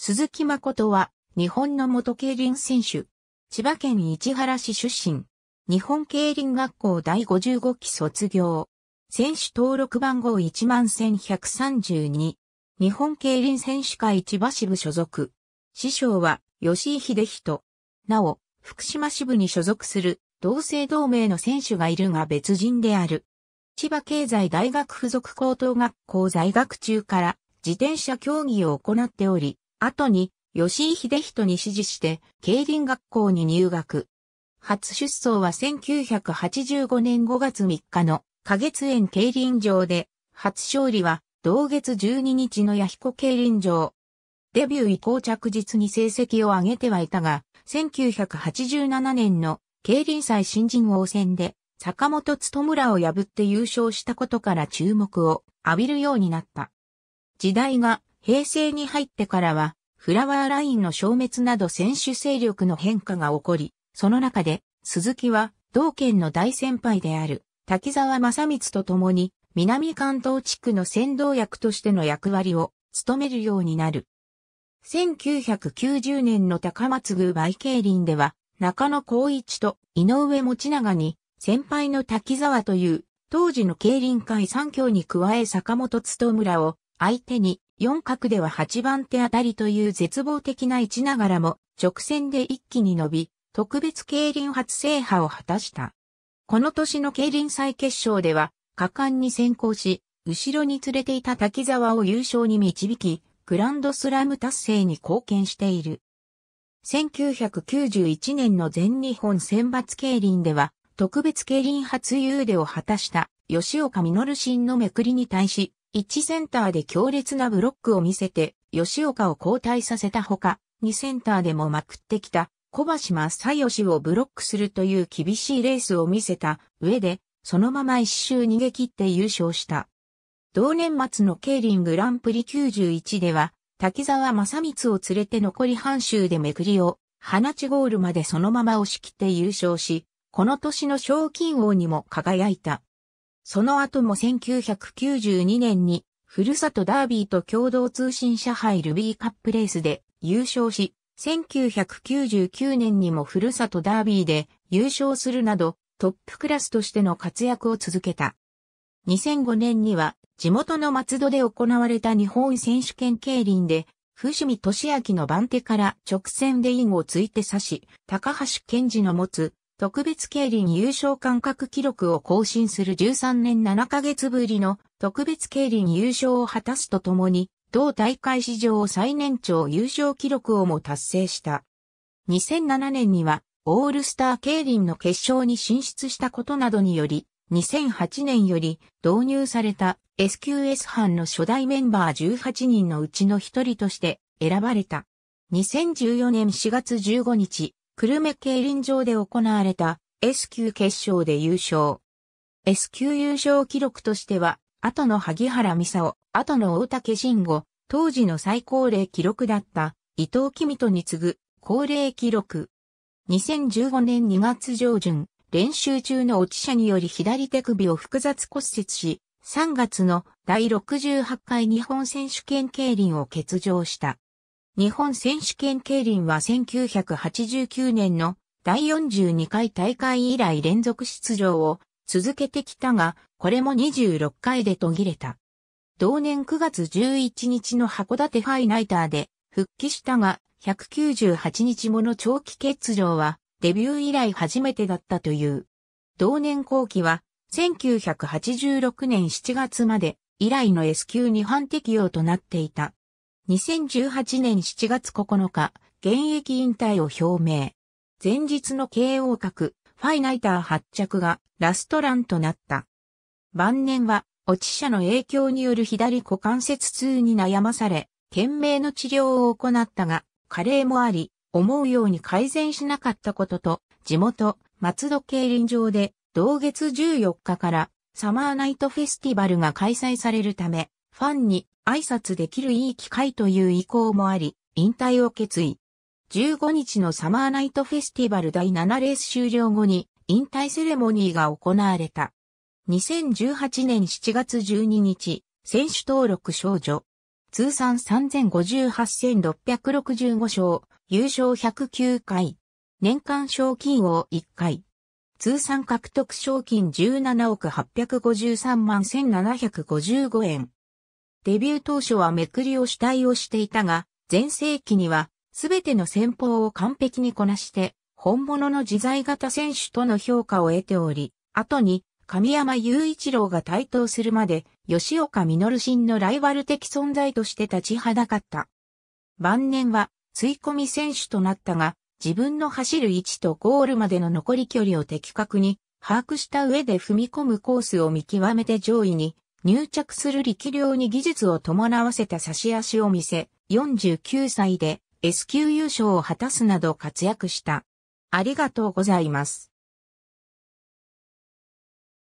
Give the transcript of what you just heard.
鈴木誠は、日本の元競輪選手。千葉県市原市出身。日本競輪学校第55期卒業。選手登録番号11132。日本競輪選手会千葉支部所属。師匠は、吉井秀人。なお、福島支部に所属する、同姓同名の選手がいるが別人である。千葉経済大学附属高等学校在学中から、自転車競技を行っており、後に、吉井秀人に指示して、競輪学校に入学。初出走は1985年5月3日の、花月園競輪場で、初勝利は、同月12日の弥彦競輪場。デビュー以降着実に成績を上げてはいたが、1987年の競輪祭新人王戦で、坂本努らを破って優勝したことから注目を浴びるようになった。時代が平成に入ってからはフラワーラインの消滅など選手勢力の変化が起こり、その中で、鈴木は、同県の大先輩である、滝沢正光と共に、南関東地区の先導役としての役割を、務めるようになる。1990年の高松宮売慶林では、中野光一と井上持長に、先輩の滝沢という、当時の競輪会三協に加え坂本努村を相手に四角では八番手あたりという絶望的な位置ながらも、直線で一気に伸び、特別競輪初制覇を果たした。この年の競輪再決勝では、果敢に先行し、後ろに連れていた滝沢を優勝に導き、グランドスラム達成に貢献している。1991年の全日本選抜競輪では、特別競輪初優でを果たした吉岡実新のめくりに対し、1センターで強烈なブロックを見せて、吉岡を交代させたほか、2センターでもまくってきた、小橋正義をブロックするという厳しいレースを見せた上で、そのまま一周逃げ切って優勝した。同年末のケーリングランプリ91では、滝沢正光を連れて残り半周でめくりを、放ちゴールまでそのまま押し切って優勝し、この年の賞金王にも輝いた。その後も1992年に、ふるさとダービーと共同通信社杯ルビーカップレースで優勝し、1999年にもふるさとダービーで優勝するなど、トップクラスとしての活躍を続けた。2005年には、地元の松戸で行われた日本選手権競輪で、伏見俊明の番手から直線でインをついて刺し、高橋健二の持つ特別競輪優勝間隔記録を更新する13年7ヶ月ぶりの特別競輪優勝を果たすとともに、同大会史上最年長優勝記録をも達成した。2007年には、オールスター競輪の決勝に進出したことなどにより、2008年より導入された SQS 班の初代メンバー18人のうちの一人として選ばれた。2014年4月15日、久留米競輪場で行われた S 級決勝で優勝。S 級優勝記録としては、後の萩原美沙後の大竹慎吾、当時の最高齢記録だった伊藤君とに次ぐ高齢記録。2015年2月上旬、練習中の落ち者により左手首を複雑骨折し、3月の第68回日本選手権競輪を欠場した。日本選手権競輪は1989年の第42回大会以来連続出場を続けてきたが、これも26回で途切れた。同年9月11日の函館ファイナイターで復帰したが、198日もの長期欠場はデビュー以来初めてだったという。同年後期は1986年7月まで以来の S 級に反適用となっていた。2018年7月9日、現役引退を表明。前日の KO 角、ファイナイター発着がラストランとなった。晩年は、落ち者の影響による左股関節痛に悩まされ、懸命の治療を行ったが、加齢もあり、思うように改善しなかったことと、地元、松戸競輪場で、同月14日から、サマーナイトフェスティバルが開催されるため、ファンに挨拶できるいい機会という意向もあり、引退を決意。15日のサマーナイトフェスティバル第7レース終了後に引退セレモニーが行われた。2018年7月12日、選手登録少女。通算3058,665勝、優勝109回。年間賞金王1回。通算獲得賞金17億853万1755円。デビュー当初はめくりを主体をしていたが、前世紀には、すべての戦法を完璧にこなして、本物の自在型選手との評価を得ており、後に、神山雄一郎が台頭するまで、吉岡実新のライバル的存在として立ちはだかった。晩年は、追込み選手となったが、自分の走る位置とゴールまでの残り距離を的確に把握した上で踏み込むコースを見極めて上位に入着する力量に技術を伴わせた差し足を見せ、49歳で S 級優勝を果たすなど活躍した。ありがとうございます。